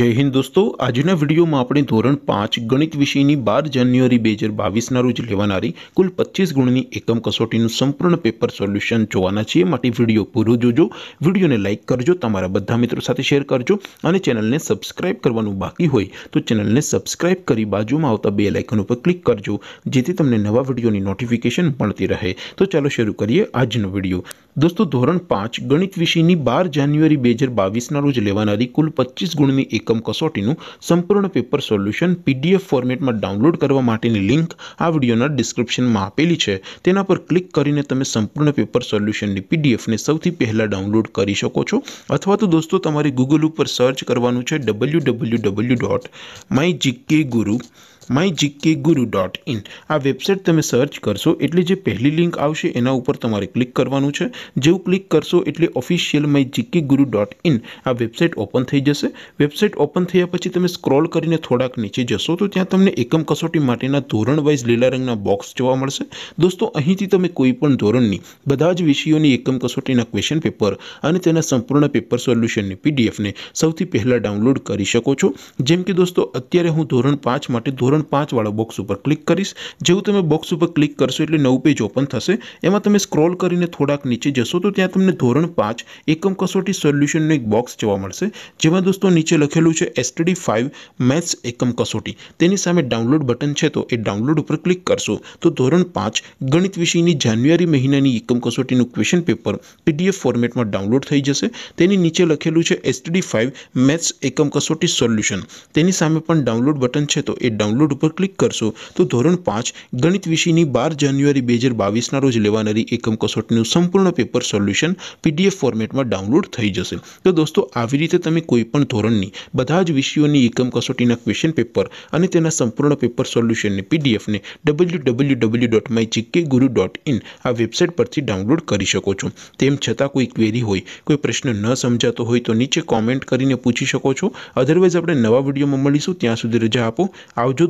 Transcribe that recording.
जय हिंद दोस्तों आज ने वीडियो मा अपनी ધોરણ 5 ગણિત વિષયની 12 જાન્યુઆરી 2022 ના રોજ લેવાનારી કુલ 25 ગુણની એકમ કસોટીનું સંપૂર્ણ પેપર સોલ્યુશન જોવાના છે માટે વિડિયો પૂરો જોજો વિડિયોને લાઈક કરજો તમારા બધા મિત્રો સાથે શેર કરજો અને ચેનલને સબ્સ્ક્રાઇબ કરવાનું બાકી હોય તો ચેનલને સબ્સ્ક્રાઇબ કરી बाजूમાં આવતા બેલ આઇકન ઉપર ક્લિક કરજો જેથી તમને નવા વિડિયોની નોટિફિકેશન મળતી રહે તો ચાલો શરૂ કરીએ આજનો વિડિયો દોસ્તો ધોરણ 5 ગણિત વિષયની 12 જાન્યુઆરી 2022 ના રોજ લેવાનારી કુલ 25 ગુણની એકમ કમ કસોટીનું સંપૂર્ણ પેપર સોલ્યુશન પીડીએફ ફોર્મેટમાં ડાઉનલોડ કરવા માટેની લિંક આ વિડીયોના ડિસ્ક્રિપ્શનમાં આપેલી છે તેના પર ક્લિક કરીને તમે સંપૂર્ણ પેપર સોલ્યુશનની પીડીએફને સૌથી પહેલાં ડાઉનલોડ કરી શકો છો અથવા તો દોસ્તો તમારે ગૂગલ ઉપર સર્ચ કરવાનું છે W W W dot my GK Guru mygkguru.in આ વેબસાઈટ તમે સર્ચ કરશો એટલે જે પહેલી લિંક આવશે એના ઉપર તમારે ક્લિક કરવાનું છે જેઉ ક્લિક કરશો એટલે ઓફિશિયલ mygkguru.in આ વેબસાઈટ ઓપન થઈ જશે વેબસાઈટ ઓપન થઈયા પછી તમે સ્ક્રોલ કરીને થોડાક નીચે જશો તો ત્યાં તમને એકમ કસોટી માટેના ધોરણ વાઈઝ લેલા રંગના બોક્સ જોવા મળશે દોસ્તો અહીંથી તમે કોઈ પણ ધોરણની બધા જ વિષયોની એકમ કસોટીના ક્વેશ્ચન પેપર અને તેના સંપૂર્ણ પેપર સોલ્યુશનની પીડીએફ ને સૌથી પહેલા ડાઉનલોડ કરી શકો છો જેમ કે દોસ્તો અત્યારે હું ધોરણ 5 માટે ધોરણ 5 વાળો બોક્સ ઉપર ક્લિક કરશો જેવું તમે બોક્સ ઉપર ક્લિક કરશો એટલે નવું પેજ ઓપન થશે એમાં તમે સ્ક્રોલ કરીને થોડાક નીચે જશો તો ત્યાં તમને ધોરણ 5 એકમ કસોટી સોલ્યુશનનો એક બોક્સ જોવા મળશે જેમાં દોસ્તો નીચે લખેલું છે STD 5 मैथ्स એકમ કસોટી તેની સામે ડાઉનલોડ બટન છે તો એ ડાઉનલોડ ઉપર ક્લિક કરશો તો ધોરણ 5 ગણિત વિષયની જાન્યુઆરી મહિનાની એકમ કસોટીનું ક્વેશ્ચન પેપર PDF ફોર્મેટમાં ડાઉનલોડ થઈ જશે તેની નીચે લખેલું છે STD 5 मैथ्स એકમ કસોટી સોલ્યુશન તેની સામે પણ ડાઉનલોડ બટન છે તો એ ડાઉનલોડ ડાઉનલોડ ઉપર ક્લિક કરશો તો ધોરણ પાંચ ગણિત વિષયની બાર જાન્યુઆરી બે હજાર બાવીસના રોજ લેવાનારી એકમ કસોટીનું સંપૂર્ણ પેપર સોલ્યુશન પીડીએફ ફોર્મેટમાં ડાઉનલોડ થઈ જશે તો દોસ્તો આવી રીતે તમે કોઈપણ ધોરણની બધા જ વિષયોની એકમ કસોટીના ક્વેશ્ચન પેપર અને તેના સંપૂર્ણ પેપર સોલ્યુશનની પીડીએફને W W W dot my GK Guru dot in આ વેબસાઇટ પરથી ડાઉનલોડ કરી શકો છો તેમ છતાં કોઈ ક્વેરી હોય કોઈ પ્રશ્ન ન સમજાતો હોય તો નીચે કોમેન્ટ કરીને પૂછી શકો છો અધરવાઇઝ આપણે નવા વિડીયોમાં મળીશું ત્યાં સુધી રજા આપો આવજો